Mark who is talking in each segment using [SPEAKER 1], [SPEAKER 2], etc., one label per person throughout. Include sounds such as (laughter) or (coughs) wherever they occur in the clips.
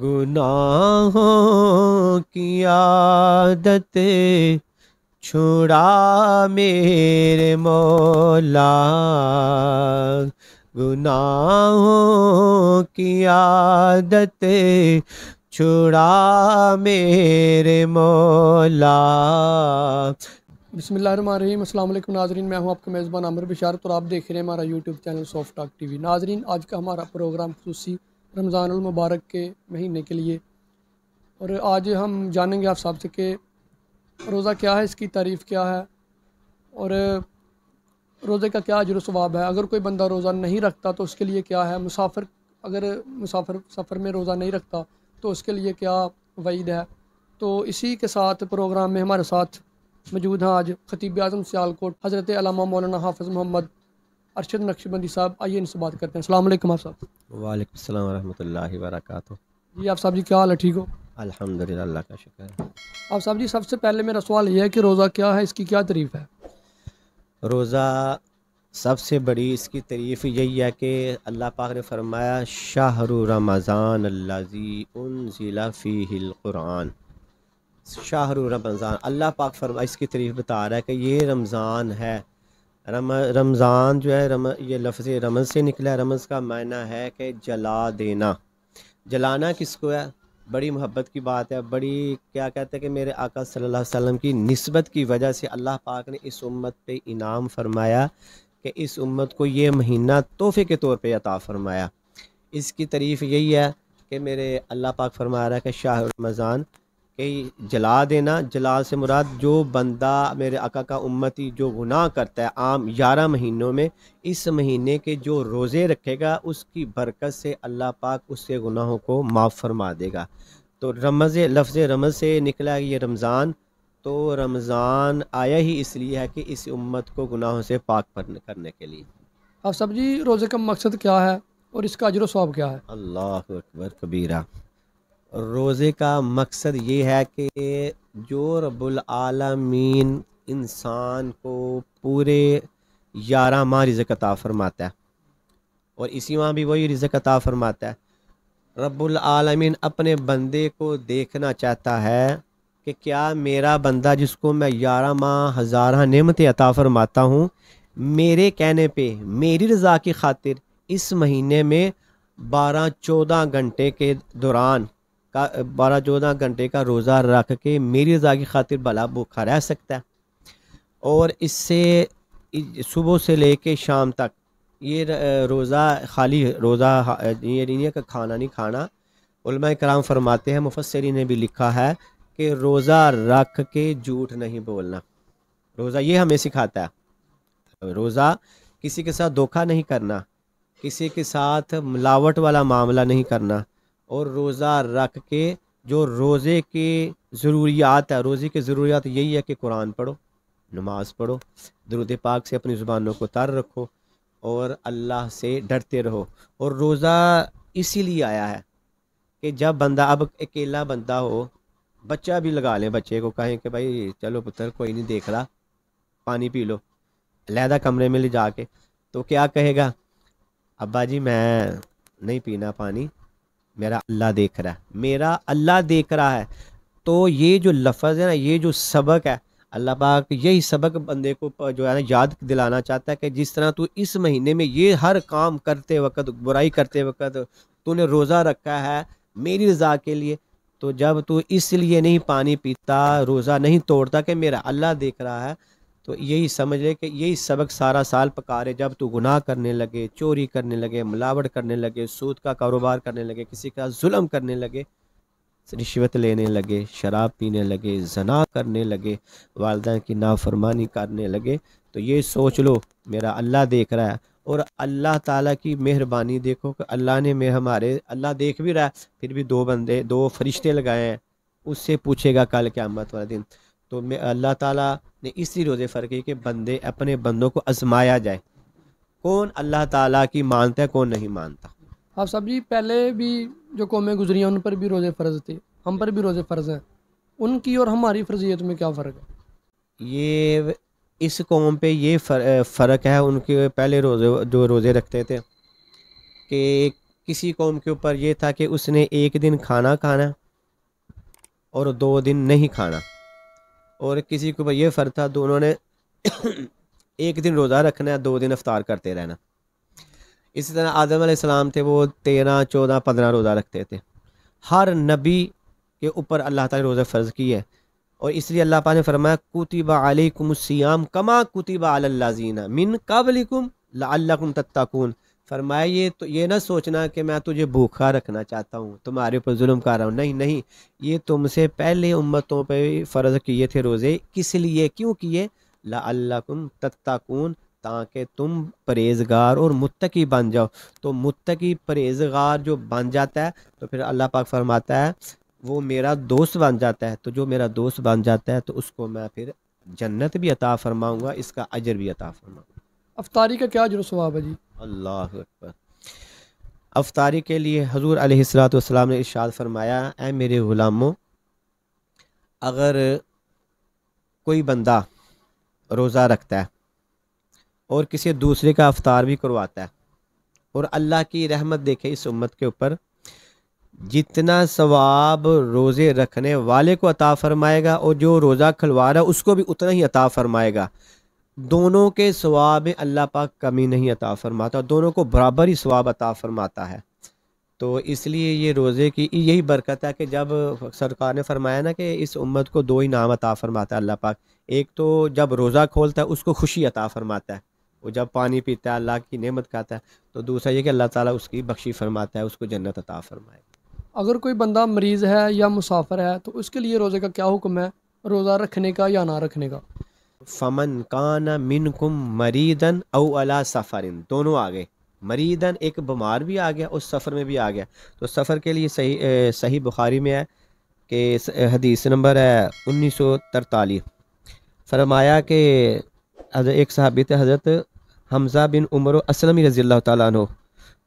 [SPEAKER 1] गुनाहों की आदत छुड़ा मेरे मौला गुनाहों की आदत छुड़ा मेरे मौला
[SPEAKER 2] बिसमीम अल्लाम
[SPEAKER 1] नाजरीन मैं हूं आपका मेज़बान अमर बिशारत और आप देख रहे
[SPEAKER 2] हैं हमारा YouTube channel soft talk TV नाजरीन आज का हमारा प्रोग्राम खुशी रमज़ानमबारक के महीने के लिए और आज हम जानेंगे आप साहब से कि रोज़ा क्या है इसकी तारीफ़ क्या है और रोज़े का क्या अजर स्वाब है अगर कोई बंदा रोज़ा नहीं रखता तो उसके लिए क्या है मुसाफिर अगर मुसाफिर सफ़र में रोज़ा नहीं रखता तो उसके लिए क्या वईद है तो इसी के साथ प्रोग्राम में हमारे साथ मौजूद हैं आज ख़तीब आजम सियालकोट हज़रत मौलाना हाफ़ मोहम्मद अरशद नक्शबंदी साहब आइए इनसे बात करते हैं अल्लाम आप साहब
[SPEAKER 3] वालेकाम वरह वरक
[SPEAKER 2] जी आप साहब जी क्या हाल है ठीक हो
[SPEAKER 3] अल्हम्दुलिल्लाह का शुक्र है
[SPEAKER 2] आप साहब जी सबसे पहले मेरा सवाल यह है कि रोज़ा क्या है इसकी क्या तरीफ़ है
[SPEAKER 3] रोज़ा सबसे बड़ी इसकी तारीफ़ यही है कि अल्लाह पाक ने फरमाया शाहर रमज़ान अल्लाजी उन ज़िला फ़ी क़ुरान शाहर रमज़ान अल्लाह पाक फरमा इसकी तारीफ़ बता रहा है कि ये रमज़ान है रम रमज़ान जो है रम ये लफ्ज़ रमज़ से निकला है रमज़ का मायना है कि जला देना जलाना किसको है बड़ी मोहब्बत की बात है बड़ी क्या कहते हैं कि मेरे आका सल्लल्लाहु अलैहि वसल्लम की नस्बत की वजह से अल्लाह पाक ने इस उम्मत पे इनाम फरमाया कि इस उम्मत को ये महीना तोहफे के तौर पे अता फरमाया इसकी तारीफ़ यही है कि मेरे अल्लाह पाक फरमा रहा है कि शाह रमज़ान कि जला देना जला से मुराद जो बंदा मेरे अका का उम्मती जो गुनाह करता है आम ग्यारह महीनों में इस महीने के जो रोज़े रखेगा उसकी बरकत से अल्लाह पाक उसके गुनाहों को माफ़ फरमा देगा तो रमज़ लफ्ज़ रमज़ से निकला ये रमज़ान तो रमज़ान आया ही इसलिए है कि इस उम्मत को गुनाहों से पाक करने के लिए
[SPEAKER 2] अब हाँ, सब जी रोज़े का मकसद क्या है और इसका अजर स्वाब क्या है
[SPEAKER 3] अल्लाह अकबर कबीरा रोज़े का मकसद ये है कि जो रब्बुल आलमीन इंसान को पूरे ग्यारह माह रिज़क अता फ़रमाता है और इसी माह भी वही रिज़क अता फ़रमाता है रब्बुल आलमीन अपने बंदे को देखना चाहता है कि क्या मेरा बंदा जिसको मैं ग्यारह माह हज़ारा नमतें अता फ़रमाता हूँ मेरे कहने पे मेरी रज़ा की खातिर इस महीने में बारह चौदह घंटे के दौरान का बारह चौदह घंटे का रोज़ा रख के मेरी रजा की खातिर भला भूखा रह सकता है और इससे सुबह से ले कर शाम तक ये रोज़ा खाली रोज़ा ये नहीं है कि खाना नहीं खाना उलमा कराम फरमाते हैं मुफसरी ने भी लिखा है कि रोज़ा रख के झूठ नहीं बोलना रोज़ा ये हमें सिखाता है रोज़ा किसी के साथ धोखा नहीं करना किसी के साथ मिलावट वाला मामला नहीं करना और रोज़ा रख के जो रोज़े के ज़रूरियात है रोज़े के ज़रूरियात यही है कि कुरान पढ़ो नमाज़ पढ़ो दरुद पाक से अपनी ज़ुबानों को तर रखो और अल्लाह से डरते रहो और रोज़ा इसीलिए आया है कि जब बंदा अब अकेला बंदा हो बच्चा भी लगा लें बच्चे को कहें कि भाई चलो पुत्र कोई नहीं देख रहा पानी पी लो लहदा कमरे में ले जाके तो क्या कहेगा अब्बा जी मैं नहीं पीना पानी मेरा अल्लाह देख रहा है मेरा अल्लाह देख रहा है तो ये जो लफज है ना ये जो सबक है अल्लाह पाक यही सबक बंदे को जो है ना याद दिलाना चाहता है कि जिस तरह तू इस महीने में ये हर काम करते वक्त बुराई करते वक्त तूने रोज़ा रखा है मेरी रजा के लिए तो जब तू इसलिए नहीं पानी पीता रोज़ा नहीं तोड़ता कि मेरा अल्लाह देख रहा है तो यही समझ ले कि यही सबक सारा साल पका रहे जब तू गुनाह करने लगे चोरी करने लगे मिलावट करने लगे सूद का कारोबार करने लगे किसी का जुल्म करने लगे रिश्वत लेने लगे शराब पीने लगे जना करने लगे वालदा की नाफरमानी करने लगे तो ये सोच लो मेरा अल्लाह देख रहा है और अल्लाह ताला की मेहरबानी देखो कि अल्लाह ने मैं हमारे अल्लाह देख भी रहा है फिर भी दो बंदे दो फरिश्ते लगाए हैं उससे पूछेगा कल क्या वाला दिन तो मैं अल्लाह ताला ने इसी रोज़े फ़र्क के कि बंदे अपने बंदों को आजमाया जाए कौन अल्लाह ताला की मानता है कौन नहीं मानता
[SPEAKER 2] आप सब जी पहले भी जो कौमें गुजरी हैं उन पर भी रोज़े फ़र्ज थे हम पर भी रोज़े फ़र्ज हैं उनकी और हमारी फर्जियत में क्या फ़र्क
[SPEAKER 3] है ये इस कौम पे ये फ़र्क है उनके पहले रोज़े जो रोज़े रखते थे कि किसी कौम के ऊपर ये था कि उसने एक दिन खाना खाना और दो दिन नहीं खाना और किसी को ऊपर यह फ़र्ज था दोनों तो ने (coughs) एक दिन रोज़ा रखना है दो दिन अफ्तार करते रहना इसी तरह आदम सलाम थे वो तेरह चौदह पंद्रह रोज़ा रखते थे हर नबी के ऊपर अल्लाह ताला ने रोज़ा फ़र्ज़ की है और इसलिए अल्लाह पा ने फरमाया कुतिबा अलैकुम सियाम कमा कुतिबा अलल्लाजीना मिन कबलिकुम लअल्लकुम तत्ताकून फरमाए ये तो ये ना सोचना कि मैं तुझे भूखा रखना चाहता हूँ तुम्हारे ऊपर जुल्म कर रहा हूँ नहीं नहीं ये तुमसे पहले उम्मतों पर फ़र्ज़ किए थे रोज़े किस लिए क्यों किए ला अल्लाकुम तत्ताकून ताकि तुम परहेजगार और मुत्तकी बन जाओ तो मुत्तकी परहेजगार जो बन जाता है तो फिर अल्लाह पाक फरमाता है वो मेरा दोस्त बन जाता है तो जो मेरा दोस्त बन जाता है तो उसको मैं फिर जन्नत भी अता फरमाऊँगा इसका अजर भी अता फरमाऊँगा
[SPEAKER 2] अफतारी का क्या जो स्वाब है
[SPEAKER 3] जी अल्लाह अकबर अफतारी के लिए हजूर अलैहिस्सलाम ने इशाद फरमाया ए मेरे ग़ुलामों अगर कोई बंदा रोज़ा रखता है और किसी दूसरे का अवतार भी करवाता है और अल्लाह की रहमत देखे इस उम्मत के ऊपर जितना सवाब रोज़े रखने वाले को अता फ़रमाएगा और जो रोज़ा खिलवा रहा है उसको भी उतना ही अता फ़रमाएगा दोनों के स्वाब में अल्लाह पाक कमी नहीं अता फरमाता दोनों को बराबर ही स्वाब अता फरमाता है तो इसलिए ये रोज़े की यही बरकत है कि जब सरकार ने फरमाया ना कि इस उम्मत को दो ही नाम अता फरमाता है अल्लाह पाक एक तो जब रोज़ा खोलता है उसको खुशी अता फरमाता है वो जब पानी पीता है अल्लाह की नेमत खाता है तो दूसरा ये कि अल्लाह ताला उसकी बख्शी फरमाता है उसको जन्नत अता फरमाए
[SPEAKER 2] अगर कोई बंदा मरीज़ है या मुसाफिर है तो उसके लिए रोज़े का क्या हुक्म है रोज़ा रखने का या ना रखने का
[SPEAKER 3] फ़मन काना कुम मरीदन औ अला सफ़रिन दोनों आ गए मरीदन एक बीमार भी आ गया उस सफ़र में भी आ गया तो सफ़र के लिए सही ए, सही बुखारी में है कि हदीस नंबर है उन्नीस सौ तरतालीस फरमाया कि एक सहाबित हज़रत हमजा बिन उमर असलम रज़ी अल्लाह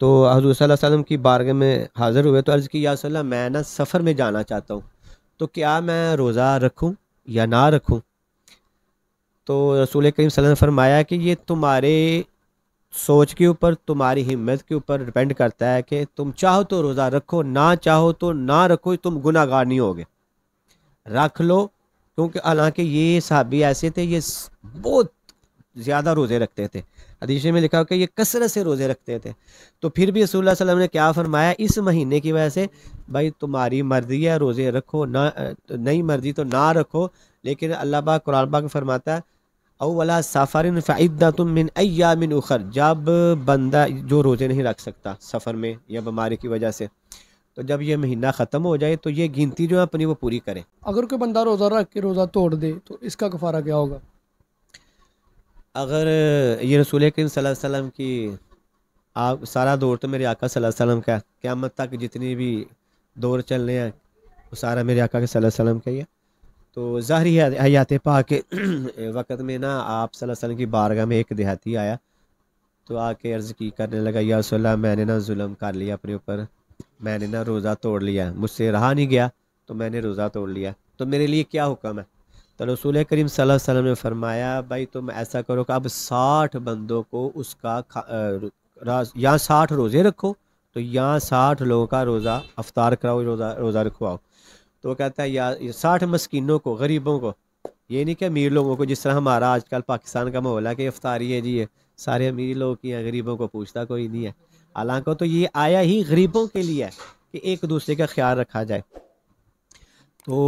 [SPEAKER 3] तो हजूर वसम की बारगाह में हाज़िर हुए तो अर्ज़ की या मैं ना सफ़र में जाना चाहता हूँ तो क्या मैं रोज़ा रखूँ या ना रखूँ तो रसूल करीम सल फरमाया कि ये तुम्हारे सोच के ऊपर तुम्हारी हिम्मत के ऊपर डिपेंड करता है कि तुम चाहो तो रोज़ा रखो ना चाहो तो ना रखो तुम गुनागार नहीं होगे रख लो क्योंकि हालांकि ये सहाबी ऐसे थे ये बहुत ज़्यादा रोज़े रखते थे हदीश में लिखा कि ये कसरत से रोज़े रखते थे तो फिर भी रसूल वसलम ने क्या फरमाया इस महीने की वजह से भाई तुम्हारी मर्ज़ी है रोज़े रखो ना नहीं मर्ज़ी तो ना रखो लेकिन अल्लाह पाक कुरान पाक फरमाता है अवला सफ़र फ़ायदा तुम मिन अया मिन उखर जब बंदा जो रोज़े नहीं रख सकता सफ़र में या बीमारी की वजह से तो जब ये महीना ख़त्म हो जाए तो ये गिनती जो है अपनी वो पूरी करें
[SPEAKER 2] अगर कोई बंदा रोज़ा रख के रोज़ा तोड़ दे तो इसका कफारा क्या होगा
[SPEAKER 3] अगर ये रसूल करीम सल्लम की आप सारा दौर तो मेरे आका वसम का है क्यामत तक जितनी भी दौर चल रहे हैं वो सारा मेरे आका के सल्लम का ही है तो ज़ाहरी हयात पा के (clears throat) वक़्त में ना आप वसल्लम की बारगाह में एक देहाती आया तो आके अर्ज़ की करने लगा या रसोल्ला मैंने ना जुल्म कर लिया अपने ऊपर मैंने ना रोज़ा तोड़ लिया मुझसे रहा नहीं गया तो मैंने रोज़ा तोड़ लिया तो मेरे लिए क्या हुक्म है तो रसूल करीम वसल्लम ने फरमाया भाई तुम ऐसा करो कि अब साठ बंदों को उसका यहाँ साठ रोज़े रखो तो यहाँ साठ लोगों का रोज़ा अफ्तार कराओ रोज़ा रोज़ा रखवाओ तो वो कहता है या साठ मस्किनों को गरीबों को ये नहीं कि अमीर लोगों को जिस तरह हमारा आजकल पाकिस्तान का माहौल है कि अफ्तारी है जी ये सारे अमीर लोग की हैं गरीबों को पूछता कोई नहीं है हालांकि तो ये आया ही गरीबों के लिए है कि एक दूसरे का ख्याल रखा जाए तो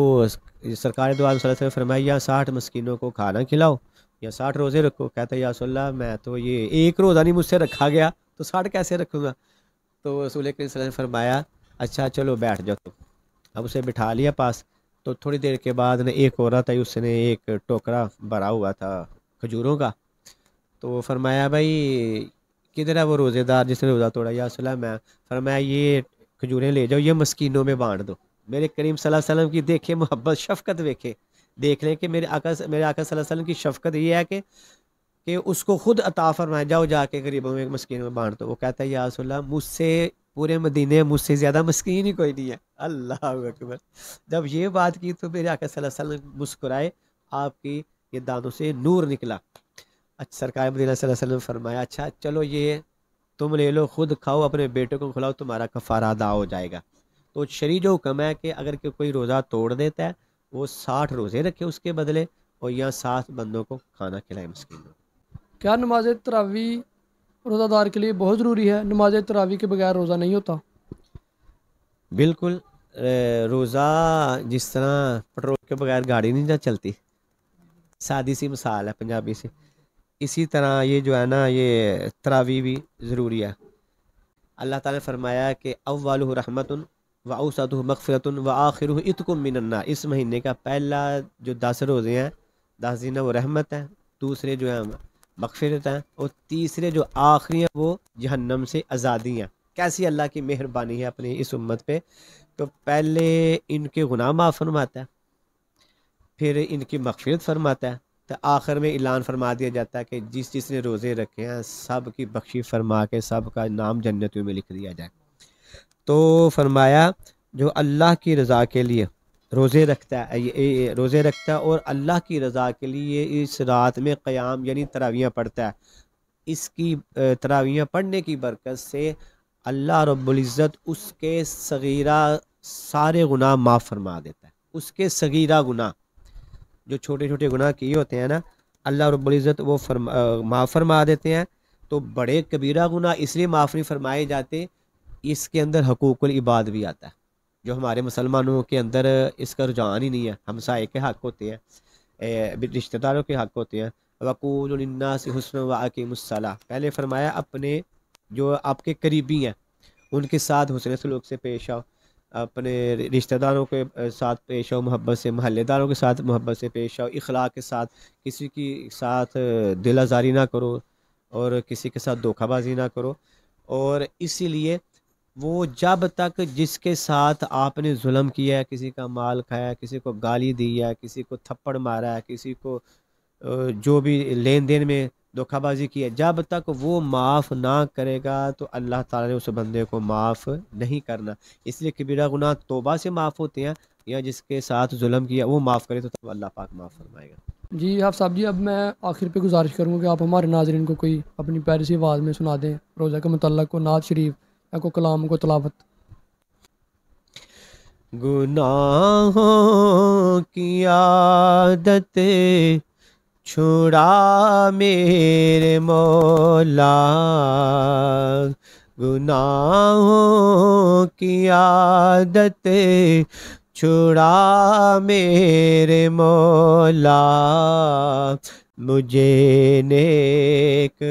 [SPEAKER 3] सरकार द्वारा ने फरमाया या साठ मस्किनों को खाना खिलाओ या साठ रोज़े रखो कहते हैं यासोल्ला मैं तो ये एक रोज़ा नहीं मुझसे रखा गया तो साठ कैसे रखूँगा तो रसूल ने फरमाया अच्छा चलो बैठ जाओ तुम अब उसे बिठा लिया पास तो थोड़ी देर के बाद ना एक हो रहा था उसने एक टोकरा भरा हुआ था खजूरों का तो फरमाया भाई किधर है वो रोज़ेदार जिसने रोज़ा तोड़ा या सलाम मैं फरमाया ये खजूरें ले जाओ ये मस्किनों में बांट दो मेरे करीम वसल्लम की देखे मोहब्बत शफकत देखे देख लें कि मेरे आकस मेरे आका वसल्लम की शफकत ये है कि कि उसको खुद अता फरमाया जाओ जाके गरीबों में मस्किनों में बांट दो वो कहता है या मुझसे पूरे मदीने मुझसे ज़्यादा मस्किन ही कोई नहीं है अल्लाह अकबर जब ये बात की तो मेरे आका सल्लल्लाहु अलैहि वसल्लम मुस्कुराए आपकी ये दानों से नूर निकला अच्छा सरकार मदीना सल्लल्लाहु अलैहि वसल्लम फरमाया अच्छा चलो ये तुम ले लो खुद खाओ अपने बेटे को खिलाओ तुम्हारा कफारा अदा हो जाएगा तो शरी जो हुक्म है कि अगर कि कोई रोज़ा तोड़ देता है वो साठ रोज़े रखे उसके बदले और यहाँ सात बंदों को खाना खिलाए मुस्किन क्या नमाज तरावी रोज़ादार
[SPEAKER 2] के लिए बहुत ज़रूरी है नमाज तरावी के बगैर रोज़ा नहीं होता
[SPEAKER 3] बिल्कुल रोज़ा जिस तरह पेट्रोल के बगैर गाड़ी नहीं ना चलती सादी सी मिसाल है पंजाबी से इसी तरह ये जो है ना ये तरावी भी ज़रूरी है अल्लाह ताला ने फरमाया कि अव्वाल रहमत व औसत मगफ़रत व आखिर इतकुम मिनन्ना इस महीने का पहला जो दस रोज़े हैं दस दिन वो रहमत है दूसरे जो है बख्शे देता है और तीसरे जो आखिरी हैं वो जहन्नम से आज़ादी हैं कैसी अल्लाह की मेहरबानी है अपनी इस उम्मत पे तो पहले इनके गुनाह माफ़ फरमाता है फिर इनकी मगफरत फरमाता है तो आखिर में ऐलान फरमा दिया जाता है कि जिस जिसने रोज़े रखे हैं सब की बख्शी फरमा के सब का नाम जन्नतियों में लिख दिया जाए तो फरमाया जो अल्लाह की रज़ा के लिए रोज़े रखता है रोज़े रखता है और अल्लाह की रज़ा के लिए इस रात में क़याम यानी तरावियाँ पढ़ता है इसकी तरावियाँ पढ़ने की बरकत से अल्लाह रब्ज़त उसके सगीरा सारे गुनाह माफ़ फरमा देता है उसके सगीरा गुनाह जो छोटे छोटे गुनाह किए होते हैं ना अल्लाह रब्ज़त वो फरमा माफ़ फरमा देते हैं तो बड़े कबीरा गुनाह इसलिए माफ़ नहीं फरमाए जाते इसके अंदर हकूक़ुल इबाद भी आता है जो हमारे मुसलमानों के अंदर इसका रुझान ही नहीं है हमसाए के हक़ होते हैं रिश्तेदारों के हक़ होते हैं वकूलन्ना से हसन वाकमसला पहले फरमाया अपने जो आपके करीबी हैं उनके साथ हुसन सलूक से पेश आओ अपने रिश्तेदारों के साथ पेश आओ मोहब्बत से महल्लेदारों के साथ मोहब्बत से पेश आओ इखला के साथ किसी के साथ दिल आजारी ना करो और किसी के साथ धोखाबाजी ना करो और इसीलिए वो जब तक जिसके साथ आपने जुल्म किया है किसी का माल खाया किसी को गाली दी है किसी को थप्पड़ मारा है किसी को जो भी लेन देन में धोखाबाजी की है जब तक वो माफ़ ना करेगा तो अल्लाह ताला ने उस बंदे को माफ़ नहीं करना इसलिए कबीरा गुनाह तोबा से माफ़ होते हैं या जिसके साथ जुल्म किया वो माफ़ करे तो तब अल्लाह पाक माफ़ फरमाएगा
[SPEAKER 2] जी आप साहब जी अब मैं आखिर पे गुजारिश करूँगा कि आप हमारे नाजरन को कोई अपनी पैर सी आवाज़ में सुना दें रोज़ा के मतलब को नाज शरीफ अको कलाम को तलावत
[SPEAKER 1] गुनाहों की आदत छुड़ा मेरे मौला गुनाहों की आदत छुड़ा मेरे मौला मुझे नेक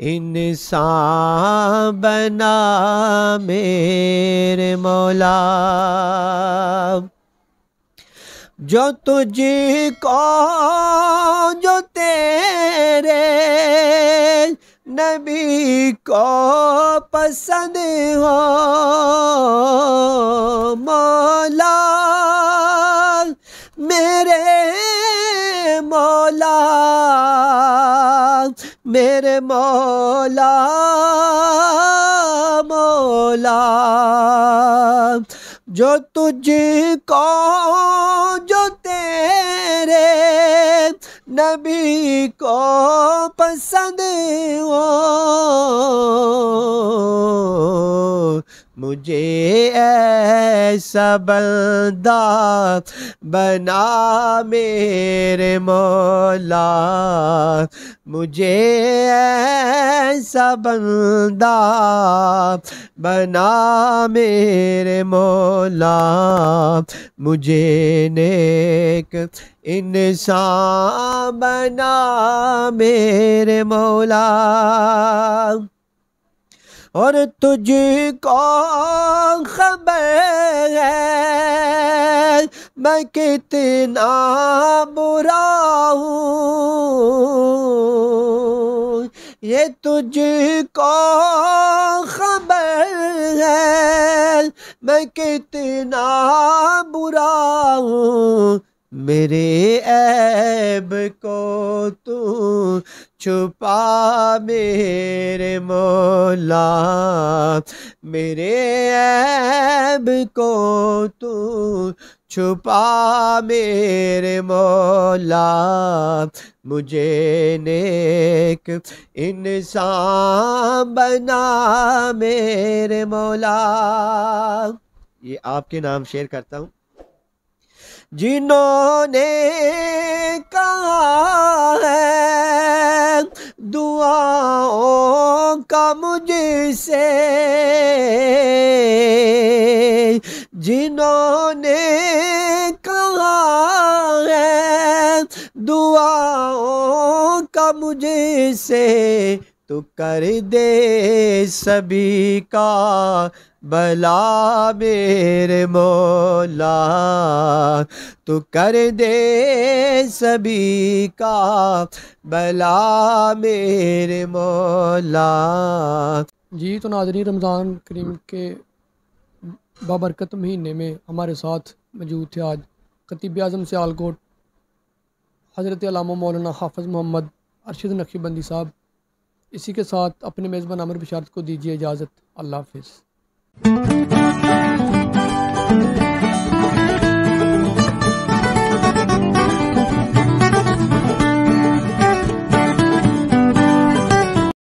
[SPEAKER 1] इंसान बना मेरे मौला जो तुझको जो तेरे नबी को पसंद हो मौला मेरे मेरे मौला मौला जो तुझको जो तेरे नबी को पसंद हो मुझे ऐसा बना मेरे मौला मुझे ऐसा बना मेरे मौला मुझे नेक इंसान बना मेरे मौला और तुझको खबर है मैं कितना बुरा हूँ ये तुझको खबर है मैं कितना बुरा हूँ मेरे ऐब को तू छुपा मेरे मोला मेरे ऐब को तू छुपा मेरे मौला मुझे नेक इंसान बना मेरे मौला ये आपके नाम शेयर करता हूँ जिन्होंने कहा है दुआओं का मुझसे जिन्होंने कहा है दुआओं का मुझसे तो कर दे सभी का भला मेरे मोला तो कर दे सभी का भला मेरे मोला
[SPEAKER 2] जी तो नाजरी रमज़ान करीम के बाबरकत महीने में हमारे साथ मौजूद थे आज खतीब आज़म सियालकोट हज़रत मौलाना हाफज मोहम्मद अरशद नक्शीबंदी साहब इसी के साथ अपने मेज़बान अमर बिशारत को दीजिए इजाज़त अल्लाह हाफिज़